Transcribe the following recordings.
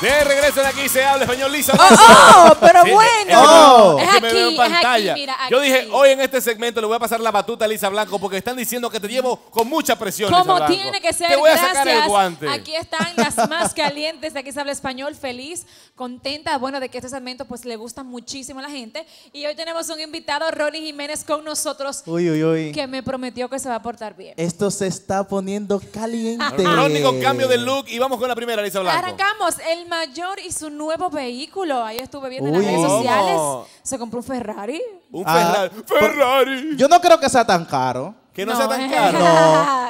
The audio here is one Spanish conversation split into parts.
De regreso de aquí se habla español lisa. Oh, oh, pero bueno. Es, en pantalla. Aquí, Yo dije, hoy en este segmento le voy a pasar la batuta a Lisa Blanco porque están diciendo que te llevo con mucha presión. Como tiene que ser. Te voy a sacar el guante. Aquí están las más calientes de aquí se habla español. Feliz, contenta, bueno, de que este segmento pues le gusta muchísimo a la gente. Y hoy tenemos un invitado, Ronnie Jiménez, con nosotros. Uy, uy, uy. Que me prometió que se va a portar bien. Esto se está poniendo caliente. Ronnie con cambio de look y vamos con la primera, Lisa Blanco. Arrancamos el mayor y su nuevo vehículo. Ahí estuve viendo en las redes sociales. Se compró un Ferrari. Un Ferrari. Ah, Ferrari. Yo no creo que sea tan caro. Que no, sea tan caro.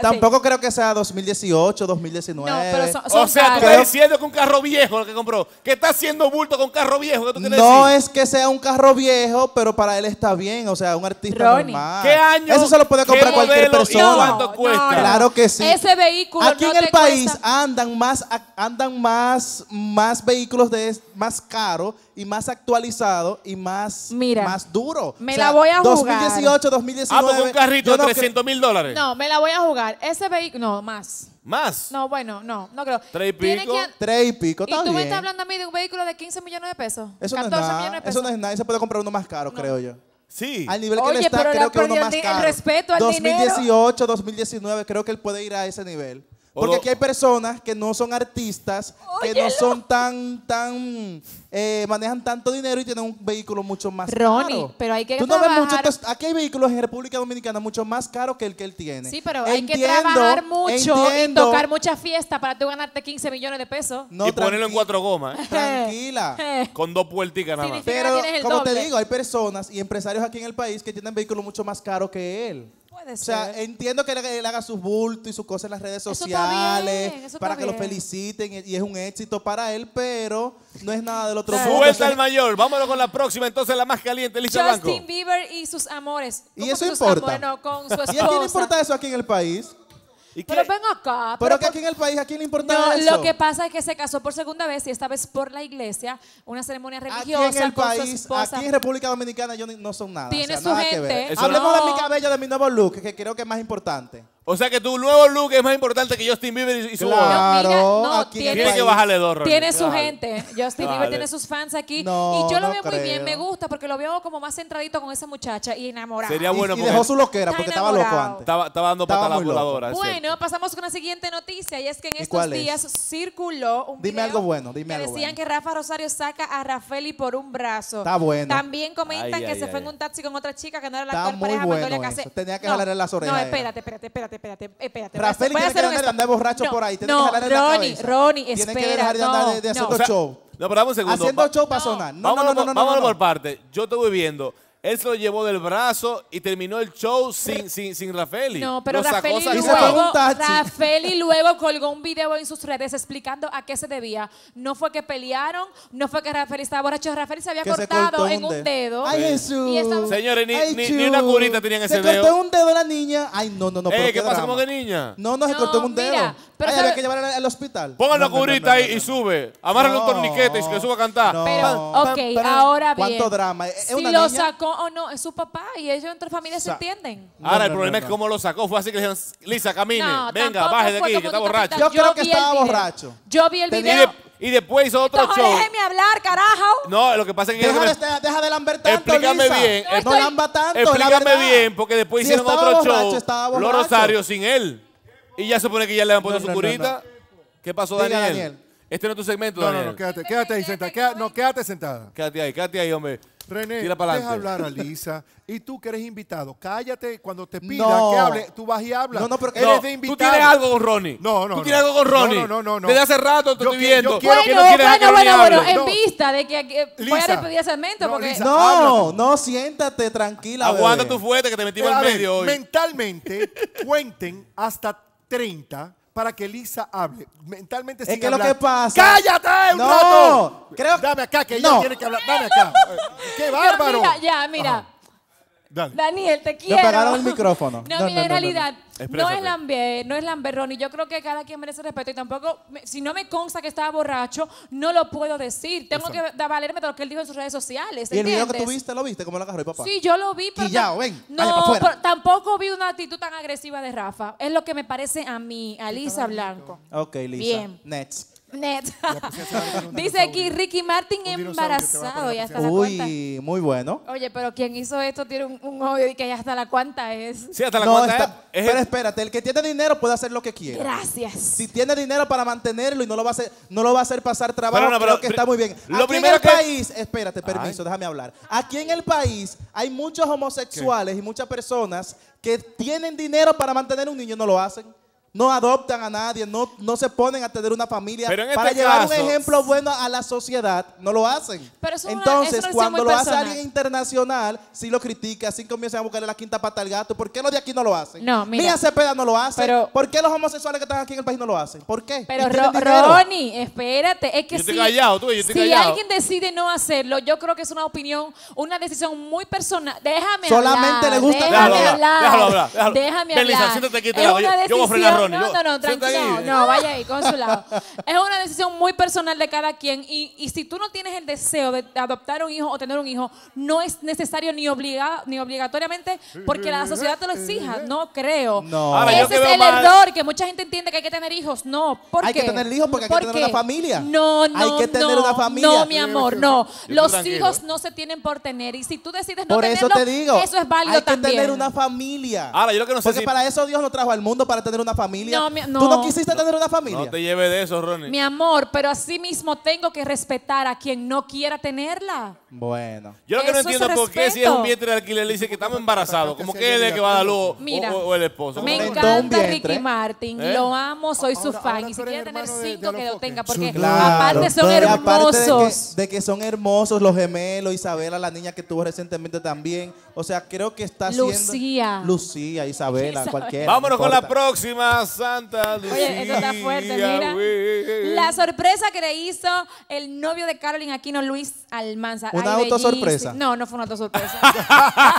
tampoco creo que sea 2018, 2019. o sea, tú estás diciendo que un carro viejo lo que compró, ¿Qué está haciendo bulto con un carro viejo. no es que sea un carro viejo, pero para él está bien. O sea, un artista normal. ¿Qué año? Eso se lo puede comprar cualquier persona. Claro que sí. Ese vehículo Aquí en el país andan más andan más, más vehículos de, más caros y más actualizado y más, Mira, más duro. Me la voy a jugar. 2018, 2019. Ah, con pues, un carrito de 300 mil dólares. No, me la voy a jugar. Ese vehículo, no, más. ¿Más? No, bueno, no, no creo. ¿Tres y pico? Tres y pico, ¿Y tú me estás hablando a mí de un vehículo de 15 millones de pesos? Eso 14 no es nada. millones de pesos. Eso no es nada. se puede comprar uno más caro, creo yo. Sí. Al nivel que él está, creo que uno más caro. El respeto al 2018, 2019, creo que él puede ir a ese nivel. Porque aquí hay personas que no son artistas, que no son tan, tan, eh, manejan tanto dinero y tienen un vehículo mucho más Ronnie, pero hay que ¿Tú no ves mucho- aquí hay vehículos en República Dominicana mucho más caros que el que él tiene. Sí, pero hay que trabajar mucho tocar muchas fiestas para tú ganarte 15 millones de pesos. y ponerlo en cuatro gomas, ¿eh? Tranquila. Eh. con dos puerticas nada más. Pero, como te digo, hay personas y empresarios aquí en el país que tienen vehículos mucho más caros que él. O sea, entiendo que él haga sus bultos y sus cosas en las redes sociales para que lo feliciten y es un éxito para él, pero no es nada del otro mundo. Suelta al mayor. Vámonos con la próxima, entonces la más caliente, Lisa Justin Bieber y sus amores. ¿Y eso importa? ¿Y a quién importa eso aquí en el país? Pero ven acá. Pero, que aquí en el país, ¿a quién le importaba eso? lo que pasa es que se casó por segunda vez y esta vez por la iglesia, una ceremonia Aquí religiosa en el país, aquí en República Dominicana, yo no son nada. Tiene su que ver. Hablemos de mi cabello, de mi nuevo look, que creo que es más importante. O sea que tu nuevo look es más importante que Justin Bieber y su Claro, no, tiene, que bajarle dos. Tiene su gente. Justin Bieber tiene sus fans aquí. y yo lo veo muy bien, me gusta, porque lo veo como más centradito con esa muchacha y enamorado. Sería bueno. Y, y dejó su loquera porque estaba loco antes. Estaba, estaba dando a la voladora. Bueno, pasamos con la siguiente noticia y es que en estos días circuló un Dime video algo bueno, dime que algo decían que Rafa Rosario saca a Rafeli por un brazo. Está bueno. También comentan que se fue en un taxi con otra chica que no era la que actual pareja Tenía que jalarle las orejas. No, espérate, espérate, espérate espérate, espérate. Rafael tiene que dejar de andar borracho por ahí. Tiene que en la Ronnie, cabeza. Ronnie, espera. Tiene que dejar de andar de, de haciendo show. No, pero dame un segundo. Haciendo show para sonar. No, no, no, no. Vámonos por parte. Yo te voy viendo. Él se lo llevó del brazo y terminó el show sin, sin, sin Rafeli. No, pero Rafeli luego, Rafeli luego colgó un video en sus redes explicando a qué se debía. No fue que pelearon, no fue que Rafeli estaba borracho. Rafeli se había cortado en un dedo. Ay, Jesús. Señores, ni, una curita tenían ese dedo. Se cortó un dedo la niña. Ay, no, no, no. Eh, ¿Qué pasa con la niña? No, no, se cortó un dedo. Mira, pero había que llevarla al hospital. Pongan la curita ahí y, sube. Amárrale un torniquete y que suba a cantar. Pero, ok, ahora bien. ¿Cuánto drama? si lo sacó no, oh no, es su papá y ellos entre familias se entienden. Ahora, el problema es cómo lo sacó. Fue así que le dijeron, Lisa, camine, venga, baje de aquí, que está borracho. Yo, creo que estaba borracho. Yo vi el video. Y después hizo otro show. show. déjeme hablar, carajo. No, lo que pasa es que... Deja, de, deja de tanto, Explícame bien. Explícame bien, porque después hicieron otro show. Los Rosarios sin él. Y ya se supone que ya le han puesto su curita. ¿Qué pasó, Daniel? Este no es tu segmento, Daniel. No, no, quédate, quédate ahí sentada. no, quédate sentada. Quédate ahí, quédate ahí, hombre. René, Tira deja hablar a Lisa. Y tú que eres invitado, cállate cuando te pida que hable, tú vas y hablas. No, no, pero eres de invitado. Tú tienes algo con Ronnie. No, no. Tú tienes algo con Ronnie. No, no, no. Desde hace rato te estoy viendo. Yo bueno, no bueno, bueno, bueno, en vista de que, voy a despedir a porque No, no, siéntate tranquila. Aguanta tu fuerte que te metimos eh, al medio hoy. Mentalmente cuenten hasta 30 para que Lisa hable. Mentalmente es que es lo que pasa. ¡Cállate! no, Dame acá, que ella tiene que hablar. Dame acá. ¡Qué bárbaro! mira, ya, mira. Daniel, te quiero. Me pegaron el micrófono. No, en realidad, no, es pues. Lambert, no es Lamberroni. yo creo que cada quien merece respeto. Y tampoco, si no me consta que estaba borracho, no lo puedo decir. Tengo que valerme de lo que él dijo en sus redes sociales. ¿entiendes? ¿Y el video que tú viste lo viste? Como lo agarró el papá? Sí, yo lo vi. Pero ya, ven. No, tampoco vi una actitud tan agresiva de Rafa. Es lo que me parece a mí, a Lisa Blanco. Ok, Lisa. Bien. Next. Net. Pues, Dice aquí Ricky Martin embarazado y hasta Uy, muy bueno. Oye, pero quien hizo esto tiene un, odio y que ya hasta la cuanta es. Sí, hasta la es. Pero espérate, el que tiene dinero puede hacer lo que quiere. Gracias. Si tiene dinero para mantenerlo y no lo va a hacer, no lo va a hacer pasar trabajo, pero que está muy bien. Lo primero en el que... país, espérate, permiso, déjame hablar. Aquí en el país hay muchos homosexuales y muchas personas que tienen dinero para mantener un niño y no lo hacen. No adoptan a nadie, no, no se ponen a tener una familia. para este llevar un ejemplo bueno a la sociedad, no lo hacen. Entonces, cuando lo hace alguien internacional, si lo critica, si comienzan a buscarle la quinta pata al gato. ¿Por qué los de aquí no lo hacen? No, mira. Mía Cepeda no lo hace. ¿Por qué los homosexuales que están aquí en el país no lo hacen? ¿Por qué? Pero Ronnie, espérate. Es que yo si, si alguien decide no hacerlo, yo creo que es una opinión, una decisión muy personal. Déjame Solamente hablar. Solamente le gusta déjame hablar. Déjame hablar. Déjalo hablar. No, no, no, tranquilo. No, vaya ahí, con su lado. Es una decisión muy personal de cada quien y, y si tú no tienes el deseo de adoptar un hijo o tener un hijo, no es necesario ni, obliga, ni obligatoriamente porque la sociedad te lo exija. No creo. No. Ese es el error que mucha gente entiende que hay que tener hijos. No, ¿por Hay que tener hijos porque hay que tener una familia. No, no, Hay que tener una familia. No, mi amor, no. Los hijos no se tienen por tener y si tú decides no Por eso te digo. eso es válido Hay que tener una familia. Ahora, yo lo que no sé Porque para eso Dios lo trajo al mundo, para tener una familia no, mi- Tú no no. quisiste tener una familia. No te lleves de eso, Ronnie. Mi amor, pero así mismo tengo que respetar a quien no quiera tenerla. Bueno. Yo lo que no entiendo es por qué si es un vientre de alquiler le dice que estamos embarazados. Como que él es el que va a dar luz o, el esposo. Me encanta Ricky Martin, ¿Eh? lo amo, soy su fan. Y si quiere tener cinco, que lo tenga, porque aparte son hermosos. de que, son hermosos los gemelos, Isabela, la niña que tuvo recientemente también. O sea, creo que está Lucía. Lucía. Isabela, cualquiera. Vámonos con la próxima, Santa Lucía. Oye, esto está fuerte, mira. La sorpresa que le hizo el novio de Carolyn Aquino, Luis Almanza. Una autosorpresa. No, no fue una autosorpresa.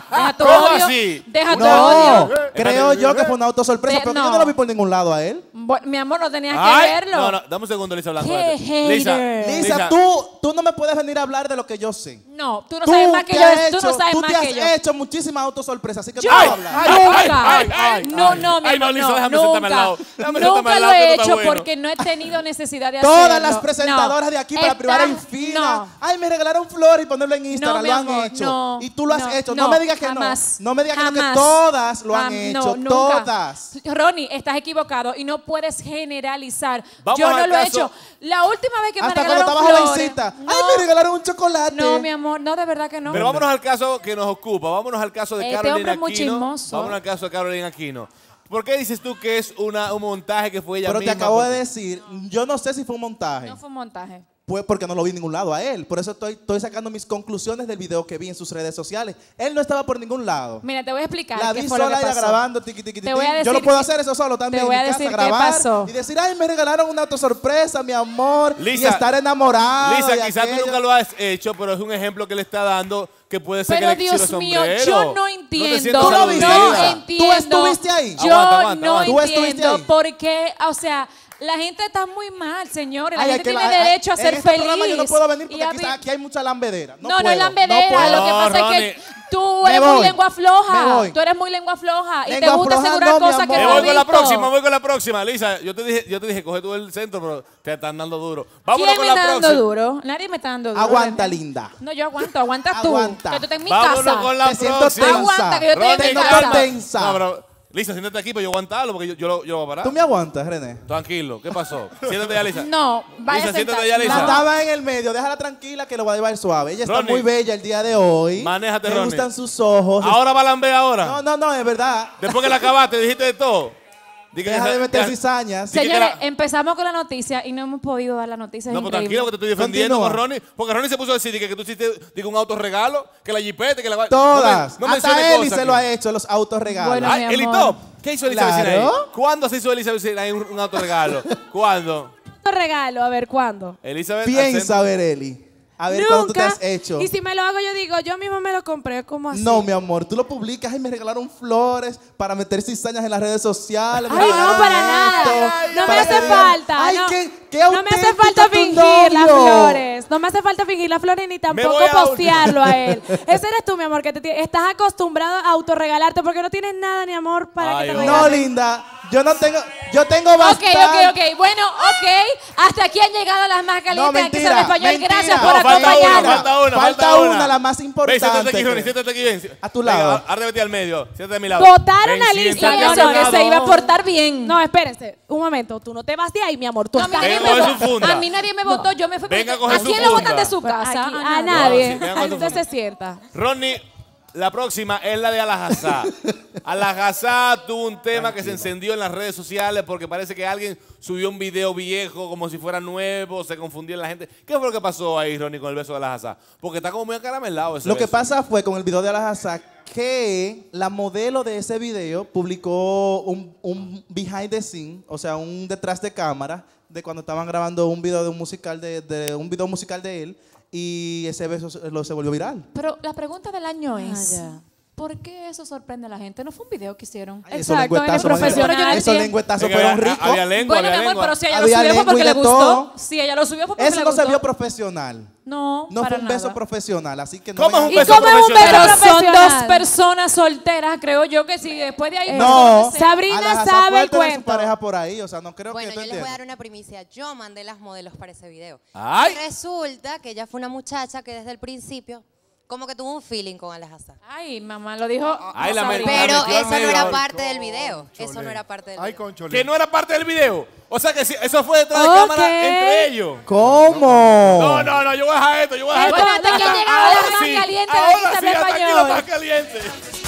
deja tu ¿Cómo odio. así? Deja tu odio. creo yo que fue una autosorpresa, pero yo no lo vi por ningún lado a él. Mi amor, no tenías que verlo. No, no, dame un segundo, Lisa Blanco. Qué Lisa, tú, tú no me puedes venir a hablar de lo que yo sé. No, tú no sabes más que yo. Tú no sabes Tú te has hecho muchísimas autosorpresas, así que Yo no ay, no, no, mi Ay, no, déjame sentarme al lado. Nunca lo he hecho porque no he tenido necesidad Todas las presentadoras de aquí para privar en fila. Ay, me regalaron flor y ponerlo en Instagram. lo han hecho. Y tú lo has hecho. No, me digas que no. No me digas que, no, todas lo han hecho. Todas. Ronnie, estás equivocado y no puedes generalizar. Yo no lo he hecho. La última vez que Hasta me regalaron cuando estaba jovencita. Ay, me regalaron un chocolate. No, mi amor, no, de verdad que no. Pero vámonos al caso que nos ocupa. Vámonos al caso de este Carolina Aquino. Vámonos al caso de Carolina Aquino. ¿Por qué dices tú que es una, un montaje que fue ella Pero te acabo de decir, yo no sé si fue un montaje. No fue un montaje. Pues porque no lo vi en ningún lado a él. Por eso estoy, estoy sacando mis conclusiones del video que vi en sus redes sociales. Él no estaba por ningún lado. Mira, te voy a explicar. La vi qué lo que grabando, tiqui, tiqui, tiqui. Yo no puedo hacer eso solo también. Te voy en decir casa, qué pasó. Y decir, ay, me regalaron una sorpresa, mi amor. Lisa, y estar enamorado. Lisa, quizás tú nunca lo has hecho, pero es un ejemplo que le está dando que puede ser pero Dios mío, yo no entiendo. No tú lo viste, entiendo. Tú estuviste ahí. Yo no entiendo por qué, o sea, la gente está muy mal, señores. La gente tiene eh, derecho a ser este feliz. programa yo no puedo venir porque aquí hay mucha lambedera. No, No, es lambedera. lo que pasa es que tú eres muy lengua floja. Tú eres muy lengua floja. Y te gusta asegurar cosas que Me no voy con la próxima, me voy con la próxima. Lisa, yo te dije, yo te dije, coge tú el centro, pero te están dando duro. ¿Quién me está dando duro? Nadie me está dando duro. Aguanta, linda. No, yo aguanto. Aguanta tú. Aguanta. Que tú estás en mi Vámonos con la Te Aguanta, que yo Te tensa. Lisa, siéntate aquí, para yo aguantarlo porque yo, yo, lo, yo voy a parar. ¿Tú me aguantas, René? Tranquilo, ¿qué pasó? siéntate ya, Lisa. No, vaya Lisa, a siéntate ya, Lisa. La Estaba en el medio, déjala tranquila que lo va a llevar suave. Ella está muy bella el día de hoy. Manéjate, Me gustan sus ojos. Ahora B ahora. No, no, no, es verdad. Después que la acabaste, dijiste de todo. Diga Deja de meter cizañas. Señores, empezamos con la noticia y no hemos podido dar la noticia. No, pero tranquilo que te estoy defendiendo con Ronnie. Porque Ronnie se puso a decir que, tú hiciste digo, un autorregalo, que la jipete, que la Todas. No, me, no Hasta Eli se lo ha hecho, los autorregalos. Bueno, Ay, Eli ¿Qué hizo Elizabeth claro. ¿Cuándo se hizo Elizabeth Sinaí un, un autorregalo? ¿Cuándo? Autorregalo, a ver, ¿cuándo? Elizabeth. Piensa, ver, Eli. A ver, ¿cuándo tú te has hecho? Y si me lo hago, yo digo, yo mismo me lo compré, ¿cómo así? No, mi amor, tú lo publicas y me regalaron flores para meter cizañas en las redes sociales. Ay, no, para nada. no, me hace falta. no. me hace falta fingir las flores. No me hace falta fingir las flores ni tampoco postearlo a él. Ese eres tú, mi amor, que estás acostumbrado a autorregalarte porque no tienes nada, ni amor, para que te No, linda. Yo no tengo, yo tengo bastante. Ok, ok, ok. Bueno, ok. Hasta aquí han llegado las más calientes no, mentira, en español. Gracias por acompañarnos. Falta una, falta una, la más importante. Ven, siéntate aquí, Ronnie. siéntate aquí. Ven. A tu lado. Arrebete al medio. Siéntate a mi lado. Votaron a Lisa que se iba a portar bien. No, espérense. Un momento. Tú no te vas de ahí, mi amor. Tú no, estás a, a mí nadie me votó. Yo me fui. Venga, ¿A quién lo votas de su pues casa? Ah, a nadie. a usted se Ronnie. La próxima es la de Alajazá. Alajazá tuvo un tema que se encendió en las redes sociales porque parece que alguien subió un video viejo como si fuera nuevo, se confundió la gente. ¿Qué fue lo que pasó ahí, Ronnie, con el beso de Alajazá? Porque está como muy acaramelado ese Lo que pasa fue con el video de Alajazá que la modelo de ese video publicó un, behind the scene, o sea, un detrás de cámara de cuando estaban grabando un video de un musical un video musical de él y ese beso se, lo, se volvió viral. Pero la pregunta del año ah, es, ¿Por qué eso sorprende a la gente? ¿No fue un video que hicieron? Eso Exacto, Eso profesional. Esos lengüetazos fueron ricos. Había lengua, bueno, había mi amor, pero si ella lo subió fue porque le gustó. Si ella lo subió porque le gustó. Eso no se vio profesional. No, no fue un beso profesional, así que no ¿Cómo es un beso, ¿Y profesional? Es Son dos personas solteras, creo yo que sí. Después de ahí, eh, no, Sabrina sabe el cuento. Su pareja por ahí, o sea, no creo bueno, que yo les voy a dar una primicia. Yo mandé las modelos para ese video. Y resulta que ella fue una muchacha que desde el principio como que tuvo un feeling con Alejandra. Ay, mamá, lo dijo. Ah, ah, Pero eso no era parte del video. Eso no era parte del Ay, video. Que no era parte del video. O sea que si eso fue detrás de cámara entre ellos. ¿Cómo? No, no, no, yo voy a dejar esto, yo voy a dejar esto. Bueno, hasta aquí ha llegado la más caliente de la sí, español. aquí la más caliente.